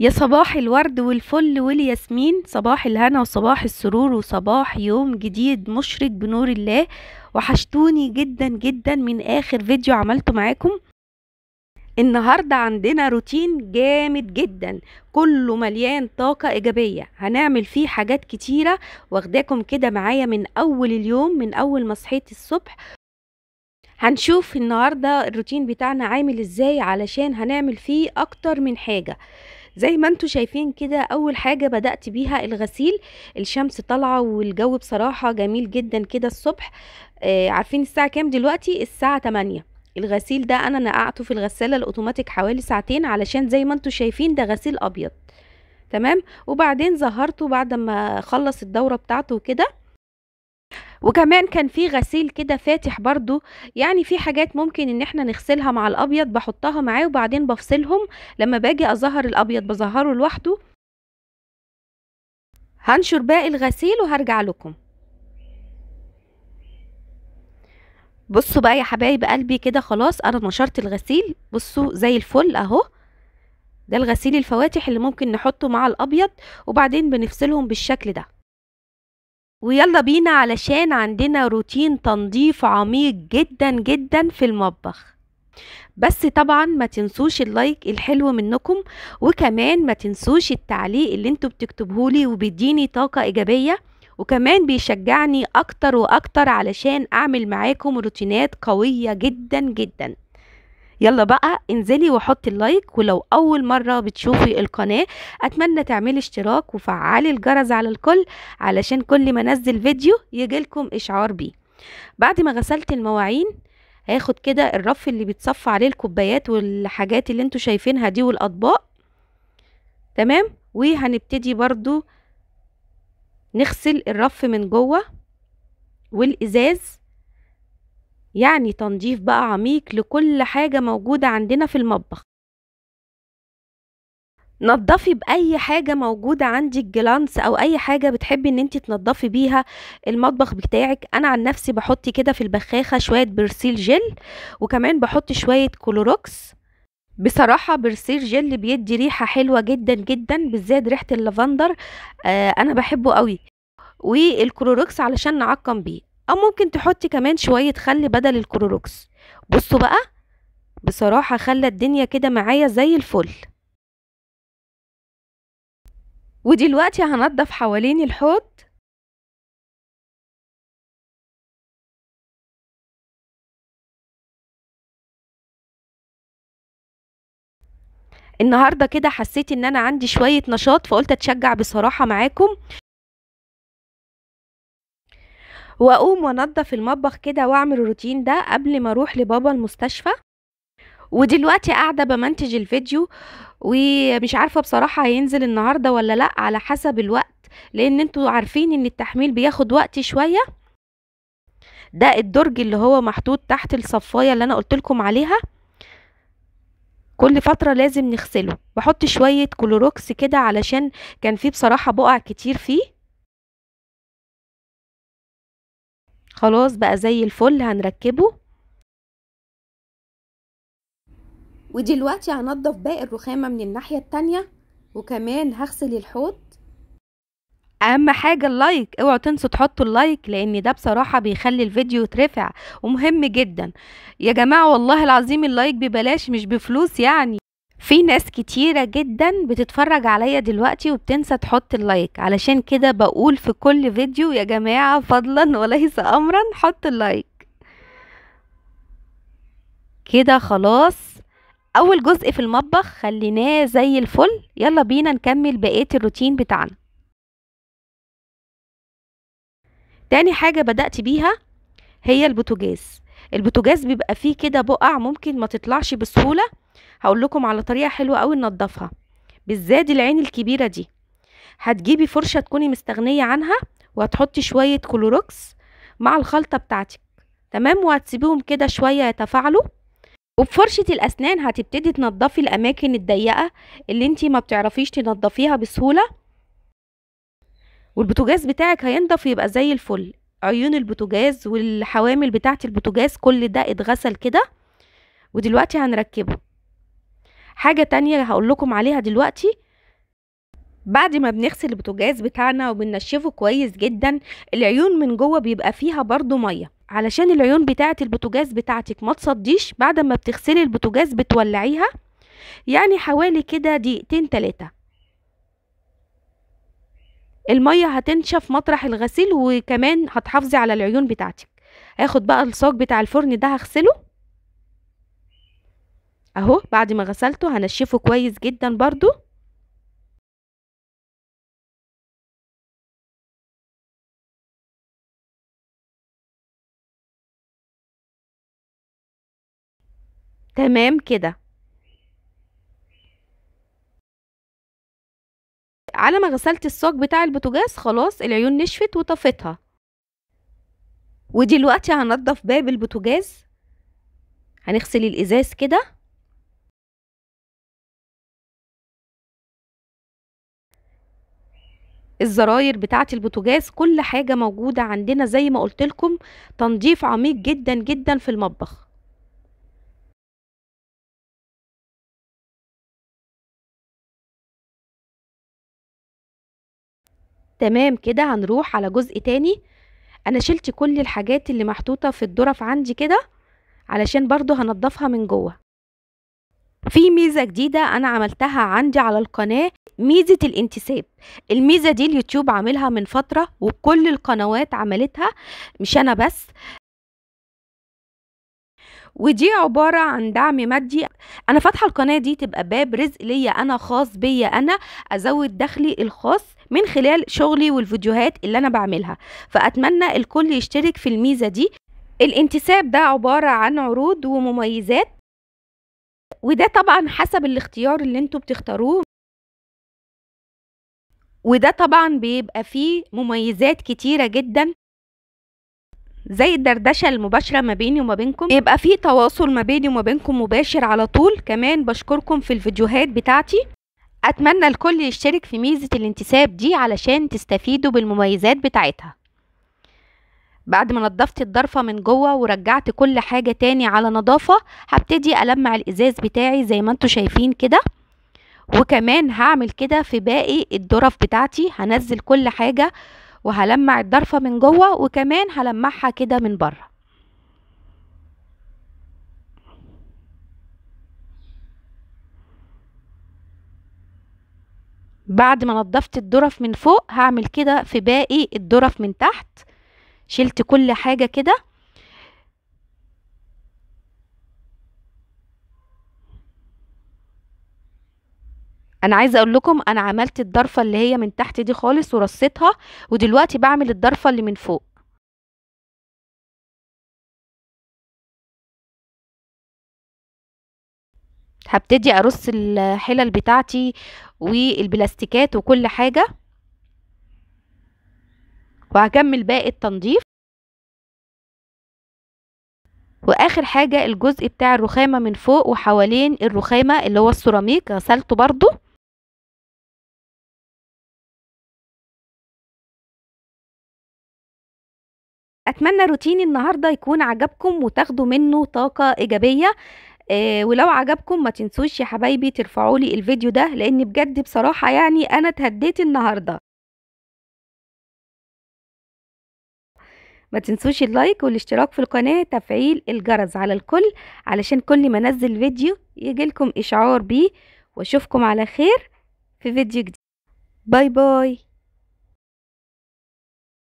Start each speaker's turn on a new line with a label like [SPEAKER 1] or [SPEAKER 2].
[SPEAKER 1] يا صباح الورد والفل والياسمين صباح الهنا وصباح السرور وصباح يوم جديد مشرق بنور الله وحشتوني جدا جدا من اخر فيديو عملته معاكم النهاردة عندنا روتين جامد جدا كله مليان طاقة إيجابية هنعمل فيه حاجات كتيرة واخداكم كده معايا من أول اليوم من أول ما صحيت الصبح هنشوف النهاردة الروتين بتاعنا عامل ازاي علشان هنعمل فيه أكتر من حاجة زي ما انتم شايفين كده اول حاجة بدأت بيها الغسيل الشمس طالعة والجو بصراحة جميل جدا كده الصبح آه عارفين الساعة كام دلوقتي الساعة 8 الغسيل ده انا نقعته في الغسالة الاوتوماتيك حوالي ساعتين علشان زي ما انتم شايفين ده غسيل ابيض تمام وبعدين ظهرته بعد ما خلص الدورة بتاعته وكده وكمان كان في غسيل كده فاتح برضو يعني في حاجات ممكن ان احنا نغسلها مع الابيض بحطها معاه وبعدين بفصلهم لما باجي اظهر الابيض بظهره لوحده هنشر باقي الغسيل وهرجع لكم بصوا بقى يا حبايب قلبي كده خلاص انا نشرت الغسيل بصوا زي الفل اهو ده الغسيل الفواتح اللي ممكن نحطه مع الابيض وبعدين بنفصلهم بالشكل ده ويلا بينا علشان عندنا روتين تنظيف عميق جدا جدا في المطبخ بس طبعا ما تنسوش اللايك الحلو منكم وكمان ما تنسوش التعليق اللي انتوا بتكتبهولي وبيديني طاقة ايجابية وكمان بيشجعني اكتر واكتر علشان اعمل معاكم روتينات قوية جدا جدا يلا بقى انزلي وحطي اللايك ولو اول مره بتشوفي القناه اتمنى تعملي اشتراك وفعلي الجرس على الكل علشان كل ما انزل فيديو يجيلكم اشعار بيه بعد ما غسلت المواعين هاخد كده الرف اللي بيتصفى عليه الكوبايات والحاجات اللي انتوا شايفينها دي والاطباق تمام وهنبتدي برضو نغسل الرف من جوه والازاز يعني تنظيف بقى عميق لكل حاجة موجودة عندنا في المطبخ نضفي باي حاجه موجوده عندك جلانس او اي حاجه بتحبي ان انت تنضفي بيها المطبخ بتاعك انا عن نفسي بحط كده في البخاخه شويه برسيل جل وكمان بحط شويه كلوروكس بصراحه برسيل جل بيدي ريحه حلوه جدا جدا بالذات ريحه اللافندر آه انا بحبه قوي والكلوروكس علشان نعقم بيه او ممكن تحطي كمان شويه خل بدل الكلوروكس بصوا بقى بصراحه خلى الدنيا كده معايا زي الفل ودلوقتي هنضف حوالين الحوض النهارده كده حسيت ان انا عندي شويه نشاط فقلت اتشجع بصراحه معاكم واقوم وانضف المطبخ كده واعمل الروتين ده قبل ما اروح لبابا المستشفى ودلوقتي قاعده بمنتج الفيديو ومش عارفه بصراحه هينزل النهارده ولا لا على حسب الوقت لان انتوا عارفين ان التحميل بياخد وقت شويه ده الدرج اللي هو محطوط تحت الصفايه اللي انا قلت لكم عليها كل فتره لازم نغسله بحط شويه كلوروكس كده علشان كان فيه بصراحه بقع كتير فيه خلاص بقى زي الفل هنركبه ودلوقتي هنضف باقي الرخامة من الناحية التانية وكمان هغسل الحوض اهم حاجة اللايك اوعوا تنسوا تحطوا اللايك لان ده بصراحة بيخلي الفيديو يترفع ومهم جدا يا جماعة والله العظيم اللايك ببلاش مش بفلوس يعني في ناس كتيرة جدا بتتفرج عليا دلوقتي وبتنسى تحط اللايك علشان كده بقول في كل فيديو يا جماعة فضلا وليس أمرا حط اللايك كده خلاص أول جزء في المطبخ خليناه زي الفل يلا بينا نكمل بقية الروتين بتاعنا تاني حاجة بدأت بيها هي البوتجاز البوتجاز بيبقى فيه كده بقع ممكن ما تطلعش بسهولة هقول لكم على طريقه حلوه قوي ننضفها بالذات العين الكبيره دي هتجيبي فرشه تكوني مستغنيه عنها وهتحطي شويه كلوروكس مع الخلطه بتاعتك تمام وهتسيبيهم كده شويه يتفاعلوا وبفرشة الأسنان هتبتدي تنضفي الأماكن الضيقة اللي انتي ما بتعرفيش تنضفيها بسهولة والبوتاجاز بتاعك هينضف يبقى زي الفل عيون البوتاجاز والحوامل بتاعت البوتاجاز كل ده اتغسل كده ودلوقتي هنركبه حاجة تانية هقول لكم عليها دلوقتي بعد ما بنغسل البوتاجاز بتاعنا وبننشفه كويس جدا العيون من جوه بيبقى فيها برضو ميه علشان العيون بتاعه البوتاجاز بتاعتك ما تصديش بعد ما بتغسلي البوتاجاز بتولعيها يعني حوالي كده دقيقتين تلاتة الميه هتنشف مطرح الغسيل وكمان هتحافظي على العيون بتاعتك هاخد بقى الصاج بتاع الفرن ده هغسله اهو بعد ما غسلته هنشفه كويس جدا برضو تمام كده على ما غسلت الصاج بتاع البوتاجاز خلاص العيون نشفت وطفتها ودلوقتي هنضف باب البوتاجاز هنغسل الازاز كده الزراير بتاعه البوتاجاز كل حاجه موجوده عندنا زي ما قلت لكم تنظيف عميق جدا جدا في المطبخ تمام كده هنروح على جزء تاني انا شلت كل الحاجات اللي محطوطة في الدرف عندي كده علشان برضو هنضفها من جوه في ميزه جديده انا عملتها عندي على القناه ميزه الانتساب الميزه دي اليوتيوب عاملها من فتره وكل القنوات عملتها مش انا بس ودي عبارة عن دعم مادي أنا فاتحة القناة دي تبقى باب رزق ليا أنا خاص بيا أنا أزود دخلي الخاص من خلال شغلي والفيديوهات اللي أنا بعملها فأتمنى الكل يشترك في الميزة دي الانتساب ده عبارة عن عروض ومميزات وده طبعا حسب الاختيار اللي انتوا بتختاروه وده طبعا بيبقى فيه مميزات كتيرة جدا زي الدردشة المباشرة ما بيني وما بينكم بيبقى فيه تواصل ما بيني وما بينكم مباشر على طول كمان بشكركم في الفيديوهات بتاعتي أتمنى الكل يشترك في ميزة الانتساب دي علشان تستفيدوا بالمميزات بتاعتها بعد ما نضفت الضرفة من جوه ورجعت كل حاجة تاني على نظافة هبتدي ألمع الإزاز بتاعي زي ما انتوا شايفين كده وكمان هعمل كده في باقي الدرف بتاعتي هنزل كل حاجة وهلمع الضرفة من جوه وكمان هلمعها كده من بره بعد ما نضفت الدرف من فوق هعمل كده في باقي الدرف من تحت شلت كل حاجة كده انا عايزه اقول لكم انا عملت الضرفه اللي هي من تحت دي خالص ورصتها ودلوقتي بعمل الضرفه اللي من فوق هبتدي ارص الحلل بتاعتي والبلاستيكات وكل حاجه وهكمل باقي التنظيف واخر حاجة الجزء بتاع الرخامة من فوق وحوالين الرخامة اللي هو السيراميك غسلته برضو اتمنى روتيني النهاردة يكون عجبكم وتاخدوا منه طاقة ايجابية إيه ولو عجبكم ما تنسوش يا حبايبي ترفعوا لي الفيديو ده لان بجد بصراحة يعني انا اتهديت النهاردة ما تنسوش اللايك والاشتراك في القناة تفعيل الجرس على الكل علشان كل ما انزل فيديو يجيلكم اشعار بيه واشوفكم على خير في فيديو جديد باي باي